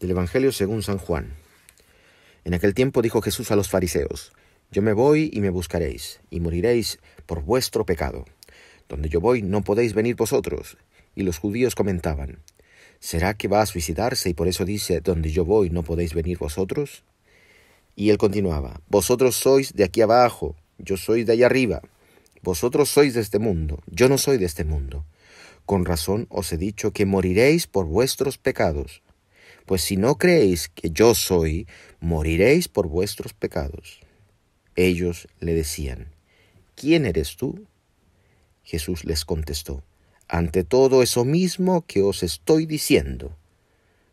del Evangelio según San Juan. En aquel tiempo dijo Jesús a los fariseos, Yo me voy y me buscaréis, y moriréis por vuestro pecado. Donde yo voy no podéis venir vosotros. Y los judíos comentaban, ¿Será que va a suicidarse y por eso dice, Donde yo voy no podéis venir vosotros? Y él continuaba, Vosotros sois de aquí abajo, yo soy de allá arriba. Vosotros sois de este mundo, yo no soy de este mundo. Con razón os he dicho que moriréis por vuestros pecados. Pues si no creéis que yo soy, moriréis por vuestros pecados. Ellos le decían, ¿quién eres tú? Jesús les contestó, ante todo eso mismo que os estoy diciendo.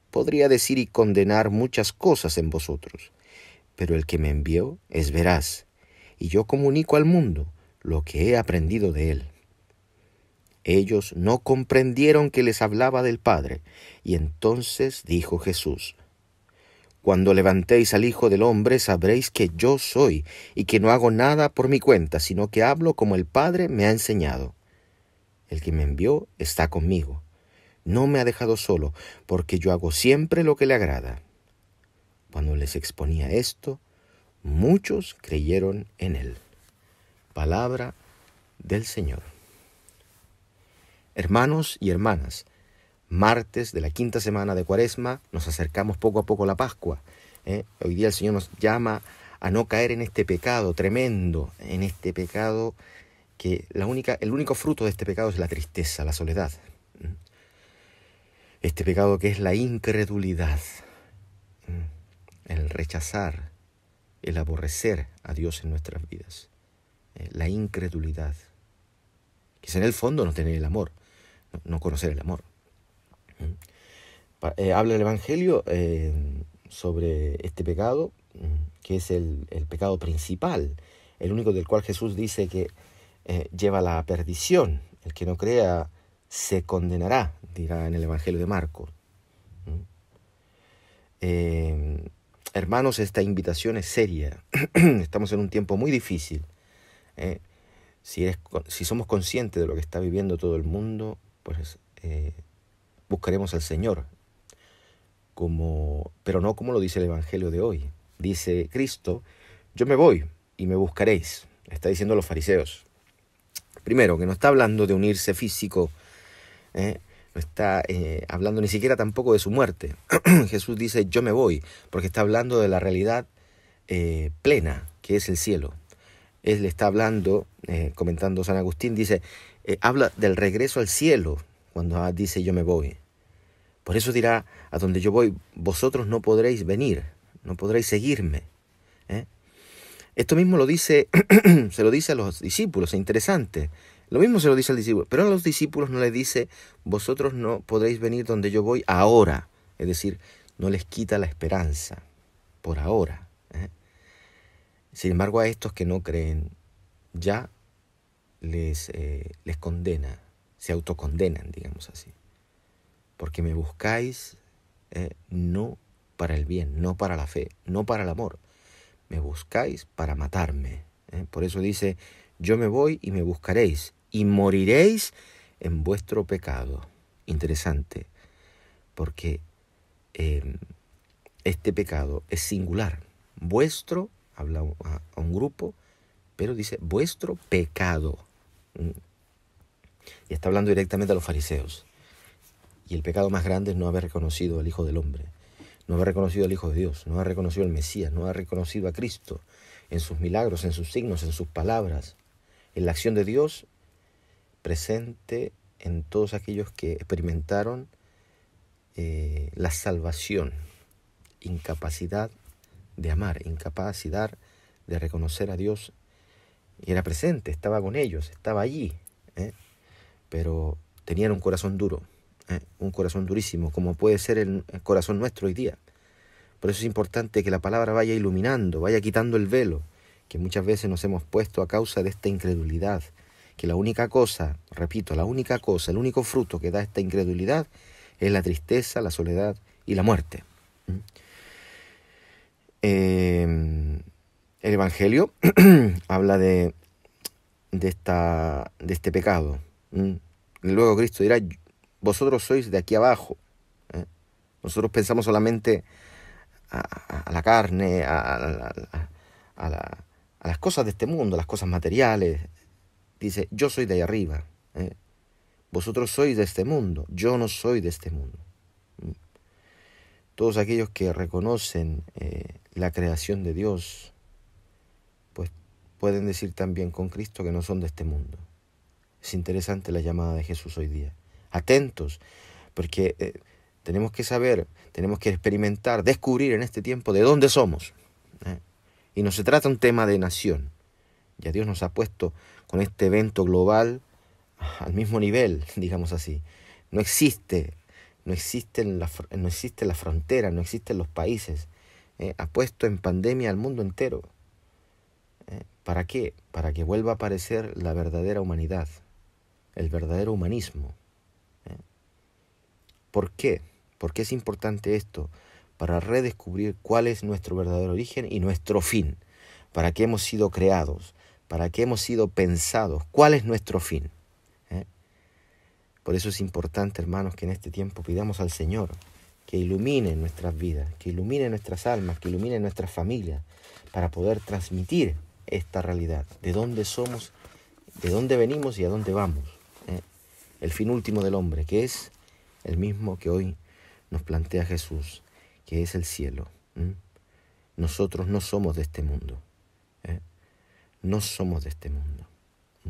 Podría decir y condenar muchas cosas en vosotros, pero el que me envió es veraz, y yo comunico al mundo lo que he aprendido de él ellos no comprendieron que les hablaba del Padre. Y entonces dijo Jesús, Cuando levantéis al Hijo del Hombre sabréis que yo soy, y que no hago nada por mi cuenta, sino que hablo como el Padre me ha enseñado. El que me envió está conmigo. No me ha dejado solo, porque yo hago siempre lo que le agrada. Cuando les exponía esto, muchos creyeron en él. Palabra del Señor. Hermanos y hermanas, martes de la quinta semana de Cuaresma nos acercamos poco a poco a la Pascua. ¿eh? Hoy día el Señor nos llama a no caer en este pecado tremendo, en este pecado que la única, el único fruto de este pecado es la tristeza, la soledad. ¿eh? Este pecado que es la incredulidad, ¿eh? el rechazar, el aborrecer a Dios en nuestras vidas, la incredulidad, que es en el fondo no tener el amor no conocer el amor. Mm. Eh, habla el Evangelio eh, sobre este pecado, mm, que es el, pecado principal, el único del cual Jesús dice que eh, lleva la perdición. El que no crea se condenará, dirá en el Evangelio de Marcos. Mm. hermanos, esta invitación es seria. Estamos en un tiempo muy difícil. si somos conscientes de lo que está viviendo todo el mundo, pues eh, buscaremos al Señor, como, pero no como lo dice el Evangelio de hoy. Dice Cristo, yo me voy y me buscaréis, está diciendo los fariseos. Primero, que no está hablando de unirse físico, ¿eh? no está eh, hablando ni siquiera tampoco de su muerte. Jesús dice, yo me voy, porque está hablando de la realidad plena, que es el cielo. Él le está hablando, comentando San Agustín, dice, eh, habla del regreso al cielo cuando ah, dice yo me voy. Por eso dirá, a donde yo voy, vosotros no podréis venir, no podréis seguirme. ¿eh? Esto mismo lo dice, se lo dice a los discípulos, es interesante. Lo mismo se lo dice al discípulo, pero a los discípulos no les dice, vosotros no podréis venir donde yo voy ahora. Es decir, no les quita la esperanza, por ahora. ¿eh? Sin embargo, a estos que no creen, ya les, eh, les condena, se autocondenan, digamos así. Porque me buscáis eh, no para el bien, no para la fe, no para el amor. Me buscáis para matarme. Eh. Por eso dice, yo me voy y me buscaréis y moriréis en vuestro pecado. Interesante, porque em, este pecado es singular. Vuestro, habla a, a un grupo, pero dice vuestro pecado. Mm. Y está hablando directamente a los fariseos. Y el pecado más grande es no haber reconocido al Hijo del Hombre, no haber reconocido al Hijo de Dios, no haber reconocido al Mesías, no haber reconocido a Cristo en sus milagros, en sus signos, en sus palabras, en la acción de Dios presente en todos aquellos que experimentaron eh, la salvación, incapacidad de amar, incapacidad de reconocer a Dios y era presente, estaba con ellos, estaba allí. ¿eh? Pero tenían un corazón duro, ¿eh? un corazón durísimo, como puede ser el, corazón nuestro hoy día. Por eso es importante que la palabra vaya iluminando, vaya quitando el velo que muchas veces nos hemos puesto a causa de esta incredulidad. Que la única cosa, repito, la única cosa, el único fruto que da esta incredulidad es la tristeza, la soledad y la muerte. El Evangelio habla de, esta, de este pecado. Luego Cristo dirá, vosotros sois de aquí abajo. ¿eh? Nosotros pensamos solamente a, la carne, a, las cosas de este mundo, a las cosas materiales. Dice, yo soy de ahí arriba. ¿eh? Vosotros sois de este mundo, yo no soy de este mundo. Todos aquellos que reconocen eh, la creación de Dios, pueden decir también con Cristo que no son de este mundo. Es interesante la llamada de Jesús hoy día. Atentos, porque eh, tenemos que saber, tenemos que experimentar, descubrir en este tiempo de dónde somos. ¿eh? Y no se trata un tema de nación. Ya Dios nos ha puesto con este evento global al mismo nivel, digamos así. No existe, no la, no existe la frontera, no existen los países. ¿eh? ha puesto en pandemia al mundo entero. ¿Para qué? Para que vuelva a aparecer la verdadera humanidad, el verdadero humanismo. ¿eh? ¿Por qué? ¿Por qué es importante esto? Para redescubrir cuál es nuestro verdadero origen y nuestro fin. ¿Para qué hemos sido creados? ¿Para qué hemos sido pensados? ¿Cuál es nuestro fin? ¿eh? Por eso es importante, hermanos, que en este tiempo pidamos al Señor que ilumine nuestras vidas, que ilumine nuestras almas, que ilumine nuestras familias, para poder transmitir esta realidad, de dónde somos, de dónde venimos y a dónde vamos. ¿Eh? El fin último del hombre, que es el mismo que hoy nos plantea Jesús, que es el cielo. ¿Mm? Nosotros no somos de este mundo. ¿eh? No somos de este mundo. ¿Mm?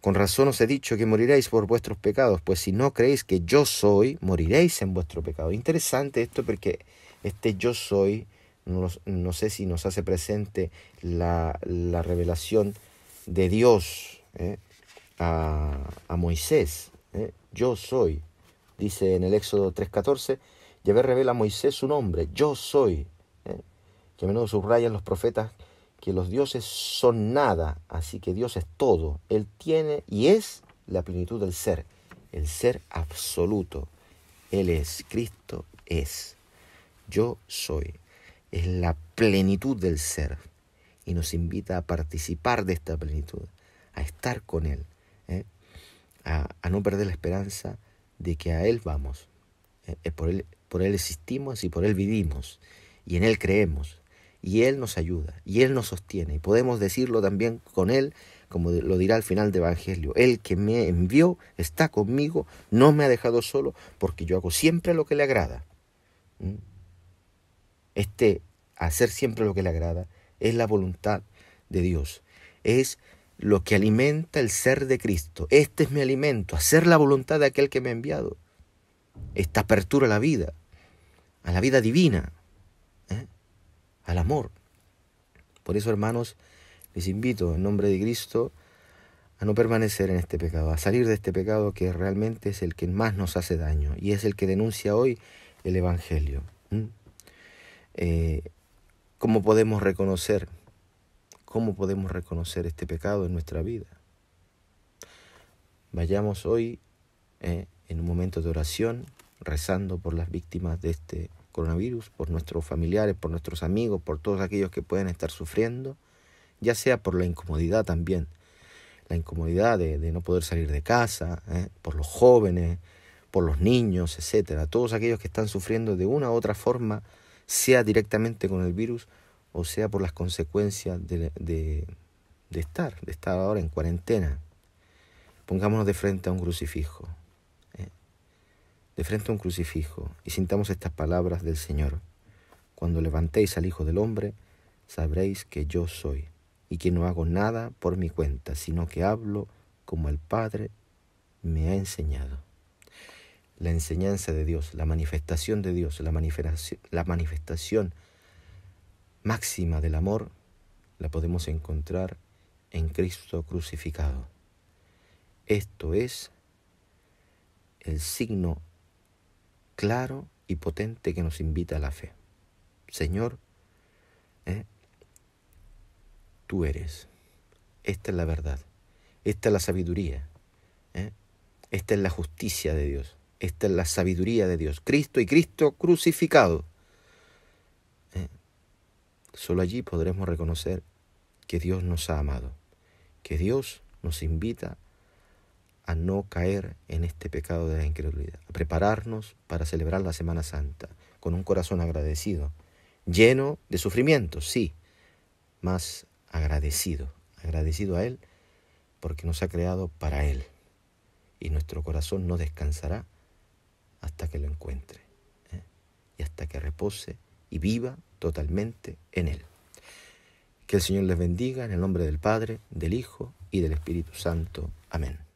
Con razón os he dicho que moriréis por vuestros pecados, pues si no creéis que yo soy, moriréis en vuestro pecado. Interesante esto porque este yo soy no, sé si nos hace presente la, revelación de Dios ¿eh? a, Moisés. ¿eh? Yo soy, dice en el Éxodo 3.14, Yahvé revela a Moisés su nombre, yo soy. ¿eh? Que a menudo subrayan los profetas que los dioses son nada, así que Dios es todo. Él tiene y es la plenitud del ser, el ser absoluto. Él es, Cristo es. Yo soy es la plenitud del ser y nos invita a participar de esta plenitud, a estar con Él, ¿eh? a, a, no perder la esperanza de que a Él vamos. ¿eh? Por, él, por Él existimos y por Él vivimos y en Él creemos y Él nos ayuda y Él nos sostiene y podemos decirlo también con Él como lo dirá al final del Evangelio, el que me envió está conmigo, no me ha dejado solo, porque yo hago siempre lo que le agrada este hacer siempre lo que le agrada es la voluntad de Dios. Es lo que alimenta el ser de Cristo. Este es mi alimento, hacer la voluntad de aquel que me ha enviado. Esta apertura a la vida, a la vida divina, ¿eh? al amor. Por eso, hermanos, les invito en nombre de Cristo a no permanecer en este pecado, a salir de este pecado que realmente es el que más nos hace daño y es el que denuncia hoy el Evangelio. Eh, ¿Cómo podemos reconocer? ¿Cómo podemos reconocer este pecado en nuestra vida? Vayamos hoy eh, en un momento de oración, rezando por las víctimas de este coronavirus, por nuestros familiares, por nuestros amigos, por todos aquellos que pueden estar sufriendo, ya sea por la incomodidad también, la incomodidad de, no poder salir de casa, eh, por los jóvenes, por los niños, etcétera, todos aquellos que están sufriendo de una u otra forma sea directamente con el virus o sea por las consecuencias de, estar, de estar ahora en cuarentena. Pongámonos de frente a un crucifijo, ¿eh? de frente a un crucifijo, y sintamos estas palabras del Señor. Cuando levantéis al Hijo del Hombre, sabréis que yo soy, y que no hago nada por mi cuenta, sino que hablo como el Padre me ha enseñado la enseñanza de Dios, la manifestación de Dios, la manifestación, máxima del amor, la podemos encontrar en Cristo crucificado. Esto es el signo claro y potente que nos invita a la fe. Señor, ¿eh? tú eres. Esta es la verdad. Esta es la sabiduría. ¿eh? Esta es la justicia de Dios. Esta es la sabiduría de Dios. Cristo y Cristo crucificado. Eh, solo allí podremos reconocer que Dios nos ha amado, que Dios nos invita a no caer en este pecado de la incredulidad, a prepararnos para celebrar la Semana Santa con un corazón agradecido, lleno de sufrimiento, sí, más agradecido, agradecido a Él porque nos ha creado para Él. Y nuestro corazón no descansará hasta que lo encuentre ¿eh? y hasta que repose y viva totalmente en él. Que el Señor les bendiga en el nombre del Padre, del Hijo y del Espíritu Santo. Amén.